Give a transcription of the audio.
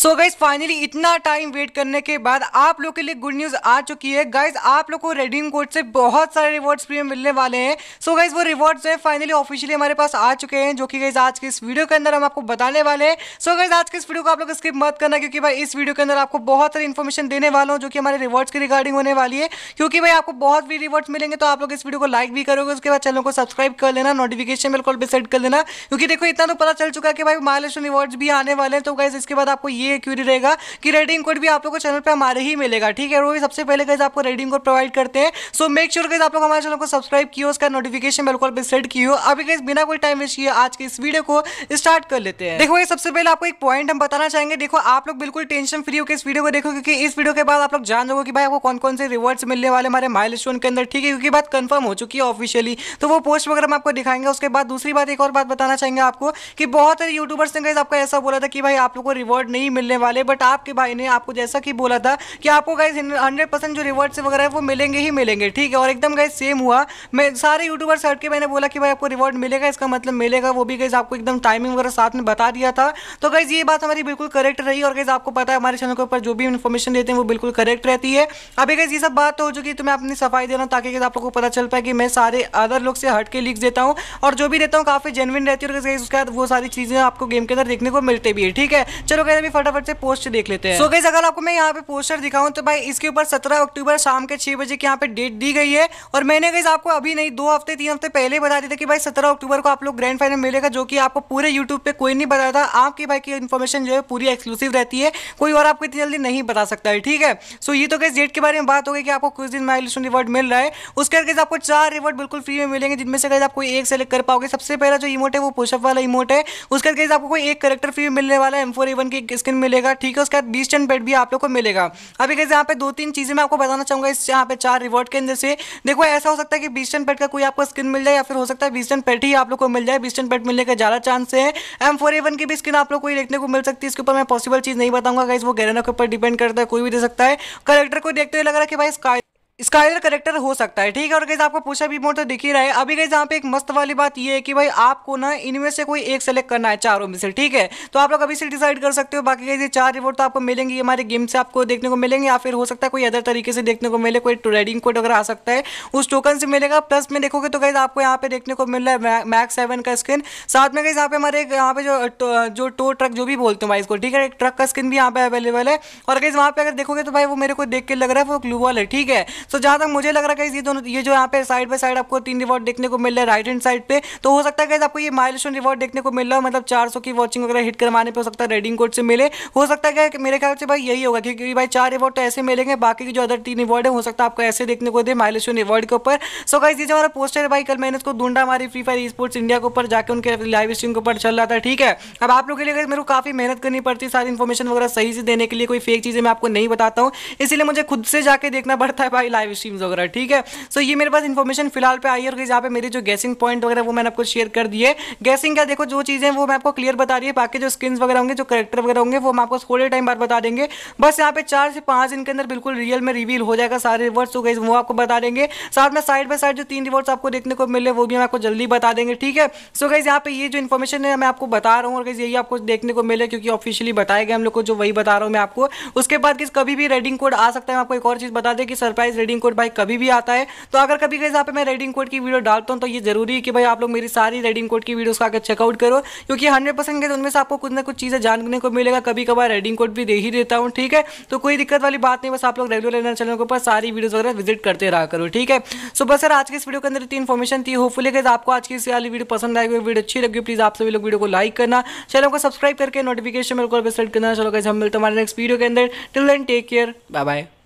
सो guys finally इतना time wait करने के बाद आप लोग के लिए गुड न्यूज आ चुकी है गाइज आप लोग को रेडीम कोड से बहुत सारे रिवॉर्ड्स प्रीमियम मिलने वाले हैं सो so गाइज वो रिवॉर्ड्स है फाइनली ऑफिशियली हमारे पास आ चुके हैं जो कि गाइज आज के इस वीडियो के अंदर हम आपको बताने वाले हैं सो so गाइज आज के इस वीडियो को आप लोग स्किप मत करना क्योंकि भाई इस वीडियो के अंदर आपको बहुत सारी इन्फॉर्मेशन देने वाला हूँ जो कि हमारे रिवॉर्ड्स की रिगार्डिंग होने वाली है क्योंकि भाई आपको बहुत भी रिवॉर्ड्स मिलेंगे तो आप लोग इस वीडियो को लाइक भी करोगे उसके बाद चैनल को सब्सक्राइब कर लेना नोटिफिकेशन बिल्कुल भी सेट कर लेना क्योंकि देखो इतना तो पता चल चुका है कि भाई महालक्ष्मी रिवॉर्ड्स भी आने वाले हैं तो गाइज इसके बाद आपको ये ये क्यूरी रहेगा कि रेडिंग कोड भी आप लोग को चैनल पर हमारे ही मिलेगा ठीक है वो भी सबसे पहले कैसे आपको रेडिंग कोड प्रोवाइड करते हैं सो मेक श्योर कैसे आप लोग हमारे चैनल को सब्सक्राइब किया उसका नोटिफिकेशन बिल्कुल भी सेट किया अभी कैसे बिना कोई टाइम वेस्ट किए आज के इस वीडियो को स्टार्ट कर लेते हैं देखो ये सबसे पहले आपको एक पॉइंट हम बताना चाहेंगे देखो आप लोग बिल्कुल टेंशन फ्री होकर इस वीडियो को देखो क्योंकि इस वीडियो के बाद आप लोग जान जाओगे कि भाई आपको कौन कौन से रिवॉर्ड्स मिलने वाले हमारे माइल के अंदर ठीक है क्योंकि बात कंफर्म हो चुकी है ऑफिशियली तो वो पोस्ट वगैरह हम आपको दिखाएंगे उसके बाद दूसरी बात एक और बात बताना चाहेंगे आपको कि बहुत सारे यूट्यूबर्स ने आपका ऐसा बोला था कि भाई आप लोग को रिवॉर्ड नहीं मिलने वाले बट आपके भाई ने आपको जैसा कि बोला था कि आपको गाइज हंड्रेड परसेंट जो रिवॉर्ड्स वगैरह है वो मिलेंगे ही मिलेंगे ठीक है और एकदम गाइज सेम हुआ मैं सारे यूट्यूबर सर्ट के मैंने बोला कि भाई आपको रिवॉर्ड मिलेगा इसका मतलब मिलेगा वो भी गाइज आपको एकदम टाइमिंग वगैरह साथ में बता दिया था तो गाइज ये बात हमारी बिल्कुल करेक्ट रही और गाइज आपको पता है हमारे चैनल के ऊपर जो भी इन्फॉर्मेशन देते हैं वो बिल्कुल करेक्ट रहती है अभी गाइज ये सब बात तो हो चुकी तो मैं अपनी सफाई दे रहा हूँ ताकि आप लोग को पता चल पाए कि मैं सारे अदर लोग से हट के लिख देता हूँ और जो भी देता हूँ काफ़ी जेनविन रहती है और उसके बाद वो सारी चीज़ें आपको गेम के अंदर देखने को मिलते भी है ठीक है चलो गाइज अभी फटाफट फटाफट से पोस्ट देख लेते हैं सो so गई अगर आपको मैं यहाँ पे पोस्टर दिखाऊँ तो भाई इसके ऊपर सत्रह अक्टूबर शाम के छह बजे की यहाँ पे डेट दी गई है और मैंने गई आपको अभी नहीं दो हफ्ते तीन हफ्ते पहले बता दिया था कि भाई सत्रह अक्टूबर को आप लोग ग्रैंड फाइनल मिलेगा जो कि आपको पूरे यूट्यूब पे कोई नहीं बताया था आपकी भाई की इन्फॉर्मेशन जो है पूरी एक्सक्लूसिव रहती है कोई और आपको इतनी जल्दी नहीं बता सकता है ठीक है सो ये तो गैस डेट के बारे में बात हो गई कि आपको कुछ दिन माइल रिवॉर्ड मिल रहा है उसके बाद आपको चार रिवॉर्ड बिल्कुल फ्री में मिलेंगे जिनमें से गैस आप कोई एक सेलेक्ट कर पाओगे सबसे पहला जो इमोट है वो पुशअप वाला इमोट है उसके बाद आपको कोई एक करेक्टर फ्री मिलने वाला है एम फोर की स्किन मिलेगा ठीक है उसके बाद बीस टन बेड भी आप लोग को मिलेगा अभी कैसे यहाँ पे दो तीन चीज़ें मैं आपको बताना चाहूंगा इस यहाँ पे चार रिवॉर्ड के अंदर से देखो ऐसा हो सकता है कि बीस टन पेट का कोई आपको स्किन मिल जाए या फिर हो सकता है बीस टन पेट ही आप लोग को मिल जाए बीस टन पेट मिलने का ज़्यादा चांस है एम फोर की भी स्किन आप लोग को ही देखने को मिल सकती है इसके ऊपर मैं पॉसिबल चीज़ नहीं बताऊंगा गाइज वो गैरना के ऊपर डिपेंड करता है कोई भी दे सकता है कलेक्टर को देखते हुए लग रहा है कि भाई स्काई स्काइलर करेक्टर हो सकता है ठीक है और गैस आपको पूछा भी मोड तो दिख ही रहा है अभी गैस यहाँ पे एक मस्त वाली बात ये है कि भाई आपको ना इनमें से कोई एक सेलेक्ट करना है चारों में से ठीक है तो आप लोग अभी से डिसाइड कर सकते हो बाकी गैस ये चार रिवॉर्ड तो आपको मिलेंगे हमारे गेम से आपको देखने को मिलेंगे या फिर हो सकता है कोई अदर तरीके से देखने को मिले कोई ट्रेडिंग कोड वगैरह आ सकता है उस टोकन से मिलेगा प्लस में देखोगे तो गैस आपको यहाँ पे देखने को मिल रहा है मैक्स सेवन का स्क्रीन साथ में गैस यहाँ पे हमारे यहाँ पे जो तो, जो टो ट्रक जो भी बोलते हो भाई इसको ठीक है एक ट्रक का स्क्रीन भी यहाँ पे अवेलेबल है और गैस वहाँ पे अगर देखोगे तो भाई वो मेरे को देख के लग रहा है वो ग्लू वॉल है ठीक है सो जहाँ तक मुझे लग रहा है ये दोनों ये जो यहाँ पे साइड बाय साइड आपको तीन रिवॉर्ड देखने को मिल रहा है राइट हैंड साइड पे तो हो सकता है आपको ये माइल रिवॉर्ड देखने को मिल रहा है मतलब चार की वॉचिंग वगैरह हिट करवाने पर हो सकता है रेडिंग कोड से मिले हो सकता है मेरे ख्याल से भाई यही होगा क्योंकि भाई चार रिवॉर्ड तो ऐसे मिलेंगे बाकी की जो अदर तीन रिवॉर्ड है हो सकता है आपको ऐसे देखने को दे माइलेश्वर रिवॉर्ड के ऊपर सो कहीं जो हमारा पोस्टर है भाई कल मैंने इसको ढूंढा हमारी फ्री फायर स्पोर्ट्स इंडिया के ऊपर जाकर उनके लाइव स्ट्रीम के ऊपर चल रहा था ठीक है अब आप लोग के लिए मेरे को काफ़ी मेहनत करनी पड़ती है सारी इन्फॉर्मेशन वगैरह सही से देने के लिए कोई फेक चीज़ें मैं आपको नहीं बताता हूँ इसलिए मुझे खुद से जाके देखना पड़ता है भाई लाइव स्ट्रीम्स वगैरह ठीक है सो so, ये मेरे पास इन्फॉर्मेशन फिलहाल पे आई है और यहाँ पे मेरे जो गैसिंग पॉइंट वगैरह वो मैंने आपको शेयर कर दिए गैसिंग का देखो जो चीज़ें वो मैं आपको क्लियर बता रही है बाकी जो स्किन वगैरह होंगे जो करेक्टर वगैरह होंगे वो हम आपको थोड़े टाइम बाद बता देंगे बस यहाँ पे चार से पाँच दिन के अंदर बिल्कुल रियल में रिवील हो जाएगा सारे रिवर्ट्स हो गए वो आपको बता देंगे साथ में साइड बाई साइड जो तीन रिवर्ट्स आपको देखने को मिले वो भी हम आपको जल्दी बता देंगे ठीक है सो गाइज यहाँ पे ये जो इन्फॉर्मेशन है मैं आपको बता रहा हूँ और यही आपको देखने को मिले क्योंकि ऑफिशियली बताया गया हम लोग को जो वही बता रहा हूँ मैं आपको उसके बाद किस कभी भी रेडिंग कोड आ सकता है मैं आपको एक और चीज़ बता दें कि सरप्राइज रेडिंग रेडिंग कोड भाई कभी भी आता है तो अगर कभी गई पे मैं रेडिंग कोड की वीडियो डालता हूँ तो ये जरूरी है कि भाई आप लोग मेरी सारी रेडिंग कोड की वीडियोस को आकर चेकआउट करो क्योंकि हंड्रेड परसेंट उनमें से आपको कुछ ना कुछ चीज़ें जानने को मिलेगा कभी कभार रेडिंग कोड भी दे ही देता हूँ ठीक है तो कोई दिक्कत वाली बात नहीं बस आप लोग रेगुलर लेना चैनल के ऊपर सारी वीडियोज़ वगैरह विजिट करते रहा करो ठीक है सो बस सर आज की इस वीडियो के अंदर इतनी इन्फॉर्मेशन थी होपफुली गई आपको आज की इस वाली वीडियो पसंद आएगी वीडियो अच्छी लगी प्लीज़ आप सभी लोग वीडियो को लाइक करना चैनल को सब्सक्राइब करके नोटिफिकेशन बिल्कुल सेट करना चलो कैसे हम मिलते हमारे नेक्स्ट वीडियो के अंदर till then take care bye bye